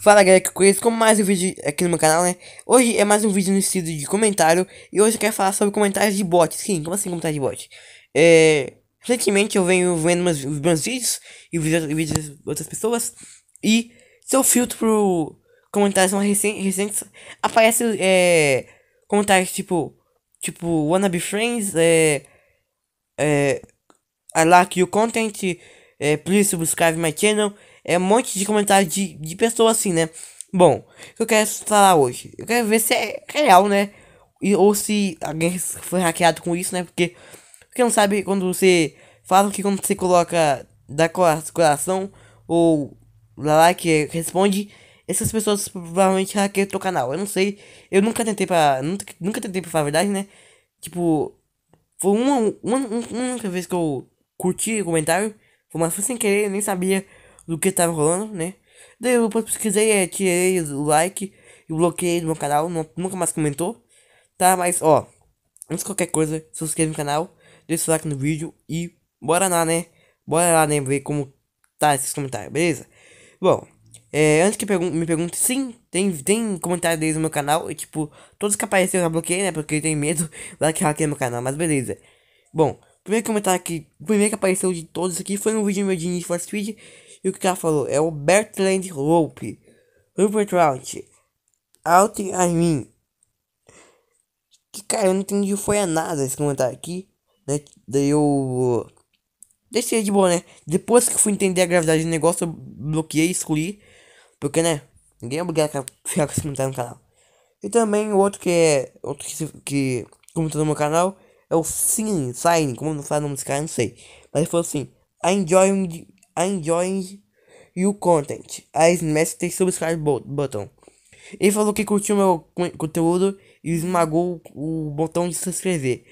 Fala galera que eu conheço como mais um vídeo aqui no meu canal, né? Hoje é mais um vídeo no estilo de comentário E hoje eu quero falar sobre comentários de bot Sim, como assim comentário de bot? É... Recentemente eu venho vendo meus, meus vídeos E vídeos, vídeos de outras pessoas E se eu filtro pro comentários mais recentes, recentes Aparece é... comentários tipo Tipo, wanna be friends é... é... I like your content é... Please subscribe my channel é um monte de comentário de, de pessoas assim, né? Bom, o que eu quero falar hoje? Eu quero ver se é real, né? E, ou se alguém foi hackeado com isso, né? Porque, quem não sabe quando você. fala que quando você coloca da coração ou lá, lá que é, responde, essas pessoas provavelmente hackeiam teu canal. Eu não sei. Eu nunca tentei pra. Nunca, nunca tentei pra falar a verdade, né? Tipo. Foi uma, uma, uma única vez que eu curti o comentário. Foi uma foi sem querer, eu nem sabia do que tava rolando, né? Daí eu pesquisei, é, tirei o like e bloqueei do meu canal, não, nunca mais comentou, tá? Mas ó, antes de qualquer coisa, se inscreve no canal, deixa o like no vídeo e bora lá, né? Bora lá, né? Ver como tá esses comentários, beleza? Bom, é, antes que pergun me pergunte, sim, tem, tem comentário deles no meu canal. E, tipo, todos que apareceram eu já bloqueei, né? Porque tem medo lá que hackeia meu canal, mas beleza. Bom, primeiro comentário que. primeiro que apareceu de todos aqui foi um vídeo meu de Need for Speed. E o que ela falou é o Bertrand Rope, Rupert Round, Alton Armin. Que cara, eu não entendi foi a nada esse comentário aqui. Né? Daí eu. Deixei de boa, né? Depois que fui entender a gravidade do negócio, eu bloqueei e excluí. Porque, né? Ninguém é obrigado a ficar com esse comentário no canal. E também o outro que é. Outro que, que comentou no meu canal é o Sin, Sign, como não fala o nome desse cara, não sei. Mas ele falou assim: I enjoy enjoying o content. I smash the subscribe button. Ele falou que curtiu meu conteúdo e esmagou o botão de se inscrever.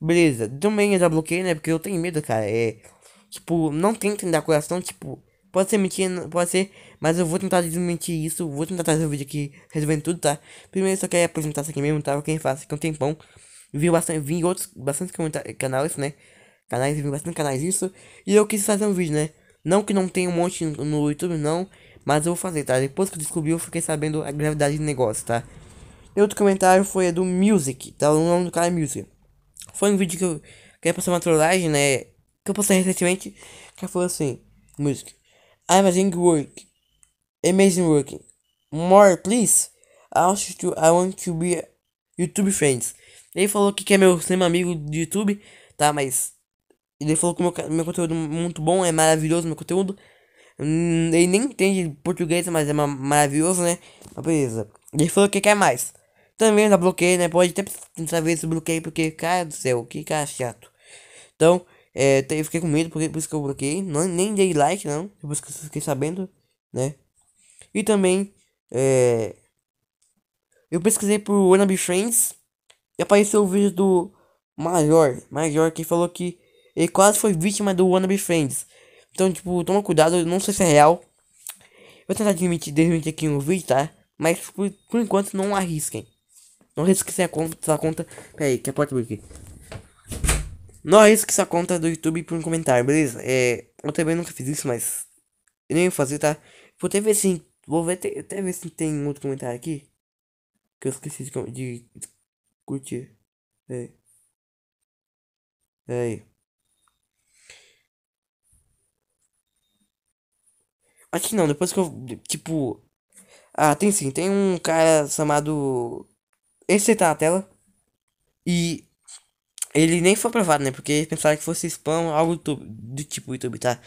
Beleza, também eu já bloqueei, né? Porque eu tenho medo, cara. É. Tipo, não tentem dar coração, tipo. Pode ser mentira, pode ser, mas eu vou tentar desmentir isso, vou tentar trazer o um vídeo aqui resolvendo tudo, tá? Primeiro eu só quero apresentar isso aqui mesmo, tá? Quem faz aqui um tempão. Vi bastante, vi outros, bastante canais, né? Canais, vi bastante canais isso. E eu quis fazer um vídeo, né? Não que não tenha um monte no YouTube, não. Mas eu vou fazer, tá? Depois que eu descobri, eu fiquei sabendo a gravidade do negócio, tá? E outro comentário foi do Music, tá? O nome do cara é Music. Foi um vídeo que eu queria é passar uma trollagem, né? Que eu postei recentemente. Que foi assim: Music. Amazing work. Amazing working. More, please. I want, to, I want to be YouTube friends. Ele falou que quer é meu cinema amigo do YouTube, tá? Mas ele falou que meu, meu conteúdo é muito bom, é maravilhoso meu conteúdo. Hum, ele nem entende português, mas é maravilhoso, né? Mas beleza. Ele falou que quer mais. Também da bloqueio, né? Pode até tentar ver esse bloqueio, porque, cara do céu, que cara chato. Então, é, eu fiquei com medo, porque, por isso que eu bloqueei. Não, nem dei like, não. Depois que eu fiquei sabendo, né? E também, é, eu pesquisei por Wannabe Friends e apareceu o vídeo do Major. Major que falou que ele quase foi vítima do Wannabe Friends. Então, tipo, toma cuidado, eu não sei se é real. Vou tentar admitir, desmentir aqui no vídeo, tá? Mas por, por enquanto não arrisquem. Não arrisquem essa conta, essa conta. Pera aí, que a porta abrir aqui. Não arrisque essa conta do YouTube por um comentário, beleza? É, eu também nunca fiz isso, mas. Eu nem vou fazer, tá? Vou até ver se. Vou ver, até, até ver se tem outro comentário aqui. Que eu esqueci de, de, de curtir. É. aí. Aqui não, depois que eu. Tipo. Ah, tem sim, tem um cara chamado. Esse tá na tela. E. Ele nem foi aprovado, né? Porque pensaram que fosse spam, algo do, do tipo YouTube, tá?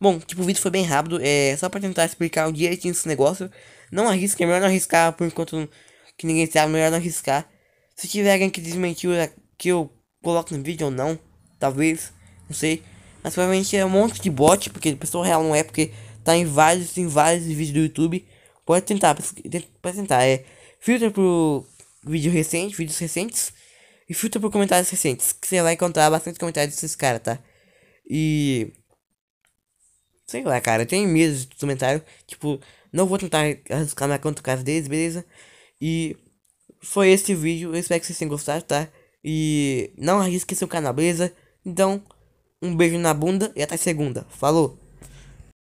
Bom, tipo, o vídeo foi bem rápido, é só pra tentar explicar o direitinho esse negócio. Não arrisca, é melhor não arriscar, por enquanto que ninguém sabe, é melhor não arriscar. Se tiver alguém que desmentiu que eu coloco no vídeo ou não, talvez, não sei. Mas provavelmente é um monte de bot, porque pessoa real não é, porque Tá em vários, em vários vídeos do YouTube. Pode tentar, pode tentar. É filtra pro vídeo recente, vídeos recentes. E filtra por comentários recentes. Que você vai encontrar bastante comentários desses caras, tá? E. Sei lá, cara. Eu tenho medo de comentário. Tipo, não vou tentar arriscar na conta do caso deles, beleza? E. Foi esse vídeo. Eu espero que vocês tenham gostado, tá? E. Não arrisque seu canal, beleza? Então. Um beijo na bunda e até segunda. Falou!